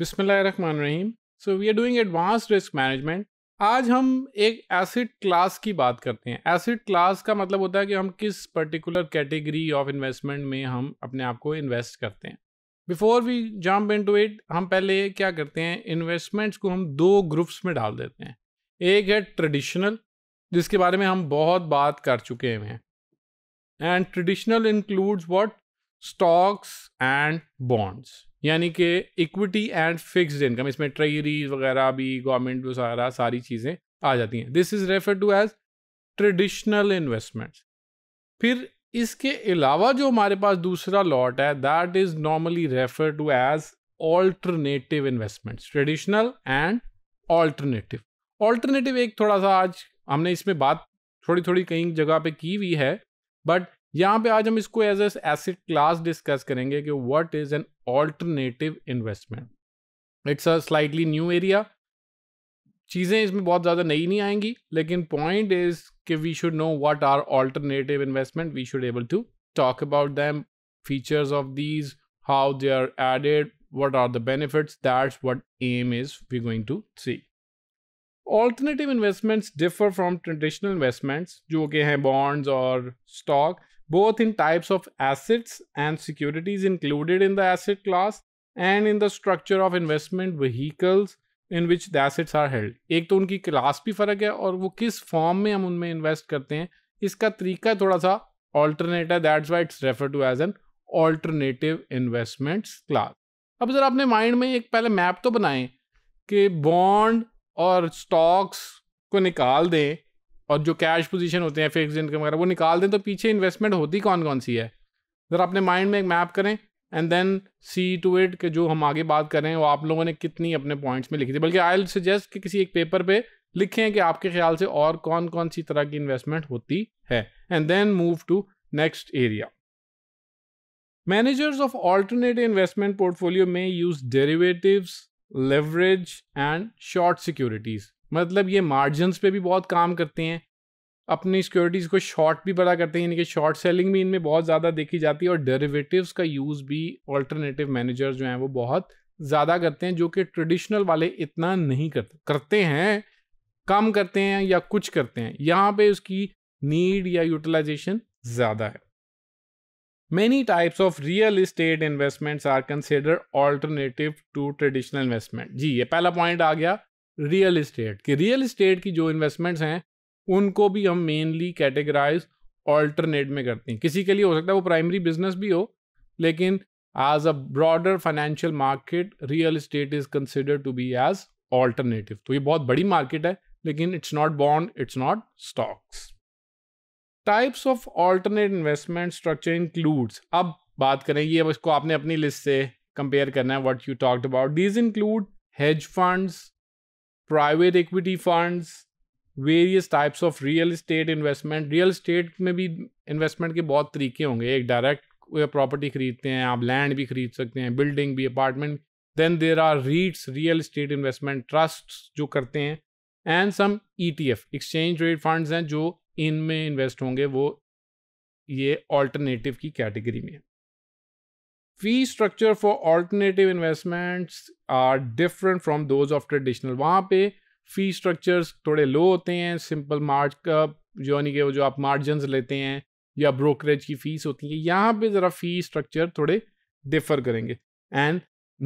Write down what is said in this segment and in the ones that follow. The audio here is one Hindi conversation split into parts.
बिस्मिल्लाहिर्रहमानिर्रहीम so we are doing advance risk management आज हम एक एसिड क्लास की बात करते हैं एसिड क्लास का मतलब होता है कि हम किस पर्टिकुलर कैटेगरी ऑफ इन्वेस्टमेंट में हम अपने आप को इन्वेस्ट करते हैं before we jump into it हम पहले क्या करते हैं इन्वेस्टमेंट्स को हम दो ग्रुप्स में डाल देते हैं एक है ट्रेडिशनल जिसके बारे में हम बहुत बात कर चुके हैं and traditional includes what stocks and bonds यानी कि इक्विटी एंड फिक्स्ड इनकम इसमें ट्रेजरी वगैरह भी गवर्नमेंट वगैरह सारी चीज़ें आ जाती हैं this is refer to as traditional investments फिर इसके अलावा जो हमारे पास दूसरा लॉट है that is normally refer to as alternative investments traditional and alternative alternative एक थोड़ा सा आज हमने इसमें बात थोड़ी थोड़ी कई जगह पे की हुई है बट यहाँ पे आज हम इसको as as asset class discuss करेंगे कि what is an alternative investment it's a slightly new area चीज़ें इसमें बहुत ज़्यादा नई नहीं आएंगी लेकिन पॉइंट इज कि we should know what are alternative investment we should able to talk about them features of these how they are added what are the benefits that's what aim is we going to see alternative investments differ from traditional investments जो कि हैं bonds और stock both in types of assets and securities included in the asset class and in the structure of investment vehicles in which the assets are held एक तो उनकी क्लास भी फ़र्क है और वो किस फॉर्म में हम उनमें इन्वेस्ट करते हैं इसका तरीका थोड़ा सा ऑल्टरनेट है that's why it's refer to as an alternative investments class अब ज़रा अपने माइंड में एक पहले मैप तो बनाएं कि बॉन्ड और स्टॉक्स को निकाल दें और जो कैश पोजीशन होते हैं फिक्स इनकम वगैरह वो निकाल दें तो पीछे इन्वेस्टमेंट होती कौन कौन सी है ज़रा अपने माइंड में एक मैप करें and then see to it के जो हम आगे बात करें वो आप लोगों ने कितनी अपने पॉइंट्स में लिखी थी बल्कि आई सजेस्ट कि किसी एक पेपर पे लिखें कि आपके ख्याल से और कौन कौन सी तरह की इन्वेस्टमेंट होती है and then move to next area managers of alternate investment portfolio में use derivatives leverage and short securities मतलब ये मार्जिनस पे भी बहुत काम करते हैं अपनी सिक्योरिटीज़ को शॉर्ट भी बड़ा करते हैं यानी कि शॉर्ट सेलिंग भी इनमें बहुत ज़्यादा देखी जाती है और डेरिवेटिव्स का यूज़ भी ऑल्टरनेटिव मैनेजर जो हैं वो बहुत ज़्यादा करते हैं जो कि ट्रेडिशनल वाले इतना नहीं करते करते हैं कम करते हैं या कुछ करते हैं यहाँ पे उसकी नीड या यूटिलाइजेशन ज़्यादा है many types of real estate investments are consider alternative to traditional investment जी ये पहला पॉइंट आ गया रियल इस्टेट कि रियल इस्टेट की जो इन्वेस्टमेंट्स हैं उनको भी हम मेनली कैटेगराइज ऑल्टरनेट में करते हैं किसी के लिए हो सकता है वो प्राइमरी बिजनेस भी हो लेकिन as a broader financial market real estate is consider to be as alternative तो ये बहुत बड़ी मार्केट है लेकिन it's not bond it's not stocks types of alternate investment structure includes अब बात करें ये अब इसको आपने अपनी लिस्ट से कंपेयर करना है what you talked about these include hedge funds private equity funds various types of real estate investment real estate में भी इन्वेस्टमेंट के बहुत तरीके होंगे एक डायरेक्ट प्रॉपर्टी खरीदते हैं आप लैंड भी खरीद सकते हैं बिल्डिंग भी apartment then there are REITs real estate investment trust जो करते हैं and some E T F exchange rate funds हैं जो इनमें इन्वेस्ट होंगे वो ये ऑल्टरनेटिव की कैटेगरी में है fee structure for alternative investments are different from those of traditional वहाँ पे फी स्ट्रक्चर्स थोड़े लो होते हैं सिंपल मार्कअप यानी कि वो जो आप मार्जिन लेते हैं या ब्रोकरेज की फ़ीस होती है यहाँ पे ज़रा फ़ी स्ट्रक्चर थोड़े डिफर करेंगे एंड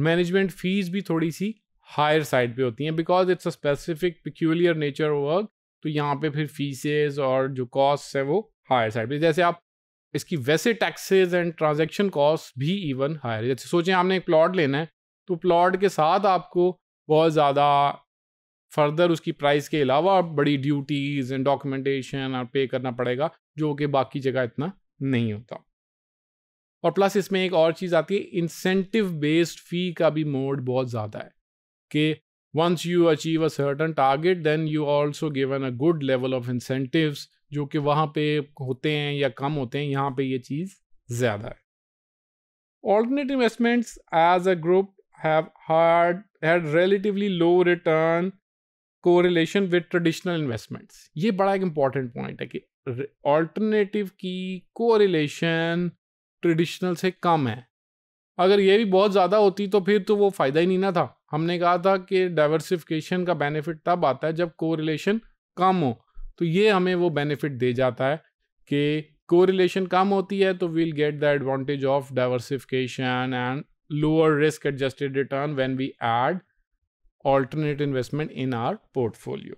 मैनेजमेंट फ़ीस भी थोड़ी सी हायर साइड पे होती हैं because it's a specific peculiar nature work तो यहाँ पे फिर फीसेज और जो कॉस्ट है वो हायर साइड पे जैसे आप इसकी वैसे टैक्सेस एंड ट्रांजैक्शन कॉस्ट भी इवन हायर है जैसे सोचें आपने एक प्लॉट लेना है तो प्लॉट के साथ आपको बहुत ज़्यादा फर्दर उसकी प्राइस के अलावा बड़ी ड्यूटीज़ एंड डॉक्यूमेंटेशन और पे करना पड़ेगा जो कि बाकी जगह इतना नहीं होता और प्लस इसमें एक और चीज़ आती है इंसेंटिव बेस्ड फी का भी मोड बहुत ज़्यादा है कि once you achieve a certain target then you also given a good level of incentives जो कि वहाँ पे होते हैं या कम होते हैं यहाँ पे ये चीज़ ज़्यादा है alternate investments as a group have hard had relatively low return correlation with traditional investments ये बड़ा एक इम्पॉर्टेंट पॉइंट है कि ऑल्टरनेटिव की कोरिलेशन ट्रेडिशनल से कम है अगर ये भी बहुत ज़्यादा होती तो फिर तो वो फ़ायदा ही नहीं ना था हमने कहा था कि डाइवर्सिफिकेशन का बेनिफिट तब आता है जब कोरिलेशन कम हो तो ये हमें वो बेनिफिट दे जाता है कि कोरिलेशन कम होती है तो we'll get the advantage of diversification and lower risk adjusted return when we add alternate investment in our portfolio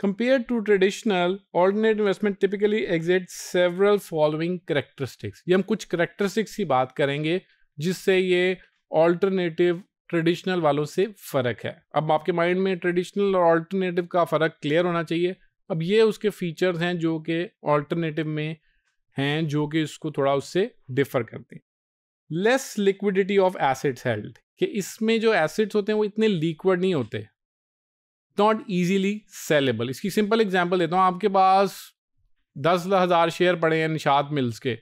compare to traditional alternate investment typically exit several following characteristics ये हम कुछ करेक्टरिस्टिक्स की बात करेंगे जिससे ये ऑल्टरनेटिव ट्रेडिशनल वालों से फ़र्क है अब आपके माइंड में ट्रेडिशनल और ऑल्टरनेटिव का फ़र्क क्लियर होना चाहिए अब ये उसके फीचर्स हैं जो कि ऑल्टरनेटिव में हैं जो कि इसको थोड़ा उससे डिफर करते हैं less liquidity of assets held कि इसमें जो एसिड्स होते हैं वो इतने लिक्विड नहीं होते नॉट ईजीली सेलेबल इसकी सिंपल एग्जाम्पल देता हूँ आपके पास दस हज़ार शेयर पड़े हैं निशात मिल्स के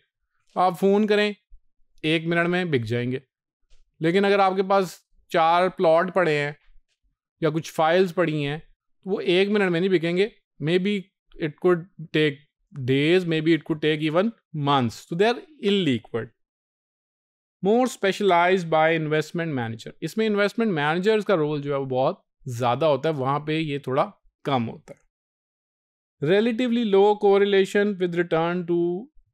आप फ़ोन करें एक मिनट में बिक जाएंगे लेकिन अगर आपके पास चार प्लॉट पड़े हैं या कुछ फाइल्स पड़ी हैं तो वो एक मिनट में नहीं बिकेंगे may be it could take be it it take even months तो they are illiquid. More specialize by investment manager इसमें इन्वेस्टमेंट मैनेजर्स का रोल जो है वो बहुत ज़्यादा होता है वहाँ पे ये थोड़ा कम होता है relatively low correlation with return to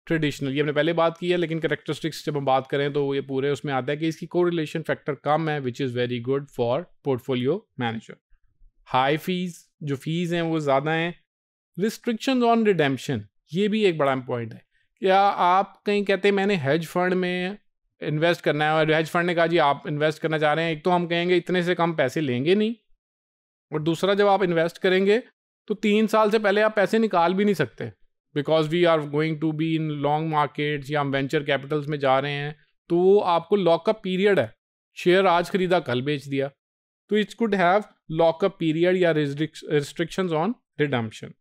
traditional ये हमने पहले बात की है लेकिन करेक्टरिस्टिक्स जब हम बात करें तो ये पूरे उसमें आता है कि इसकी कोरिलेशन फैक्टर कम है which is very good for portfolio manager high fees जो फीस हैं वो ज़्यादा हैं रिस्ट्रिक्शन ऑन रिडेम्पशन ये भी एक बड़ा पॉइंट है क्या आप कहीं कहते हैं मैंने हेज फंड में इन्वेस्ट करना है और हेज फंड ने कहा जी आप इन्वेस्ट करना चाह रहे हैं एक तो हम कहेंगे इतने से कम पैसे लेंगे नहीं और दूसरा जब आप इन्वेस्ट करेंगे तो तीन साल से पहले आप पैसे निकाल भी नहीं सकते because we are going to be in long markets या हम वेंचर कैपिटल्स में जा रहे हैं तो वो आपको लॉकअप पीरियड है शेयर आज खरीदा कल बेच दिया तो it's could have lockup period या restrictions on redemption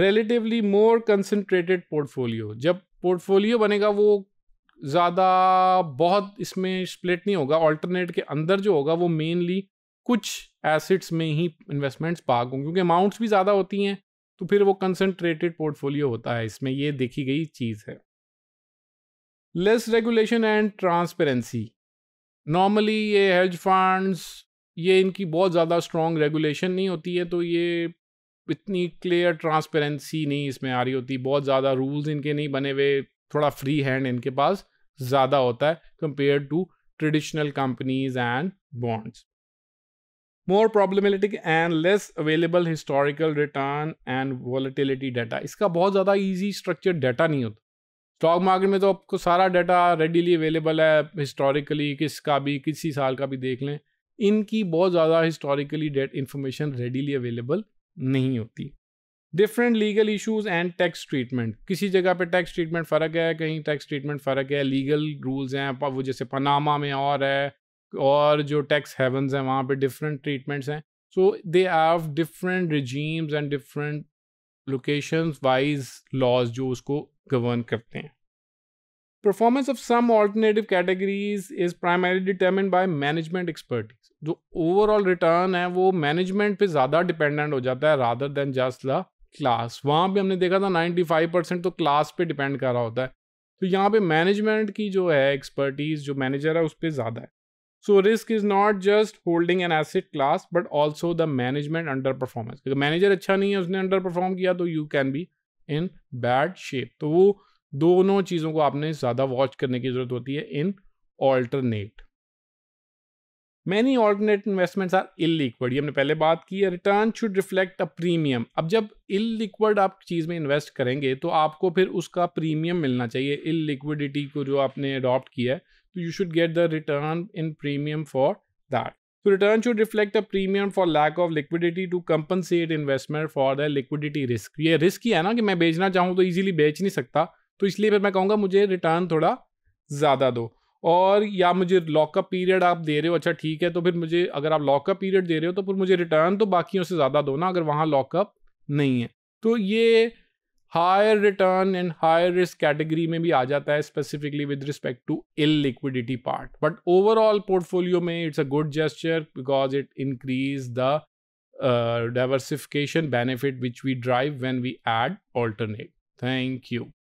relatively more concentrated portfolio जब पोर्टफोलियो बनेगा वो ज़्यादा बहुत इसमें स्प्लिट नहीं होगा ऑल्टरनेट के अंदर जो होगा वो मेनली कुछ एसिड्स में ही इन्वेस्टमेंट्स पाक होंगे क्योंकि अमाउंट्स भी ज़्यादा होती हैं तो फिर वो कंसनट्रेटेड पोर्टफोलियो होता है इसमें ये देखी गई चीज़ है less regulation and transparency normally ये हेज फंड्स ये इनकी बहुत ज़्यादा स्ट्रॉन्ग रेगुलेशन नहीं होती है तो ये इतनी क्लियर ट्रांसपेरेंसी नहीं इसमें आ रही होती बहुत ज़्यादा रूल्स इनके नहीं बने हुए थोड़ा फ्री हैंड इनके पास ज़्यादा होता है compare to traditional companies and bonds more problematic and less available historical return and volatility data इसका बहुत ज़्यादा ईजी स्ट्रक्चर डाटा नहीं होता स्टॉक मार्केट में तो आपको सारा डाटा रेडीली अवेलेबल है हिस्टोरिकली किसका भी किसी साल का भी देख लें इनकी बहुत ज़्यादा historically date information readily available नहीं होती different legal issues and tax treatment किसी जगह पर टैक्स ट्रीटमेंट फ़र्क है कहीं टैक्स ट्रीटमेंट फ़र्क है लीगल रूल्स हैं वो जैसे पनामा में और है और जो टैक्स हेवंस हैं वहाँ पे डिफरेंट ट्रीटमेंट्स हैं so they have different regimes and different location wise laws जो उसको गवर्न करते हैं performance of some alternative categories is primary determine by management expertise जो ओवरऑल रिटर्न है वो मैनेजमेंट पे ज़्यादा डिपेंडेंट हो जाता है rather than just the class वहाँ पे हमने देखा था 95 परसेंट तो क्लास पे डिपेंड कर रहा होता है तो यहाँ पे मैनेजमेंट की जो है एक्सपर्टीज़ जो मैनेजर है उस पर ज़्यादा है so risk is not just holding an asset class but also the management under performance अगर मैनेजर अच्छा नहीं है उसने अंडर परफॉर्म किया तो you can be in bad shape तो वो दोनों चीज़ों को आपने ज़्यादा वॉच करने की ज़रूरत होती है in alternate many alternate investments are illiquid ये हमने पहले बात की है return should reflect a premium अब जब इलिक्विड आप चीज़ में इन्वेस्ट करेंगे तो आपको फिर उसका प्रीमियम मिलना चाहिए इलिक्विडिटी को जो आपने अडॉप्ट किया है तो you should get the return in premium for that. So return should reflect a premium for lack of liquidity to compensate investor for the liquidity risk. ये रिस्क ही है ना कि मैं बेचना चाहूँ तो ईजिली बेच नहीं सकता तो इसलिए फिर मैं कहूँगा मुझे रिटर्न थोड़ा ज़्यादा दो और या मुझे लॉकअप पीरियड आप दे रहे हो अच्छा ठीक है तो फिर मुझे अगर आप लॉकअप पीरियड दे रहे हो तो फिर मुझे रिटर्न तो बाकियों से ज़्यादा दो ना अगर वहाँ लॉकअप नहीं है तो ये higher return and higher risk category में भी आ जाता है specifically with respect to illiquidity part but overall portfolio में it's a good gesture because it increase the diversification benefit which we drive when we add alternate thank you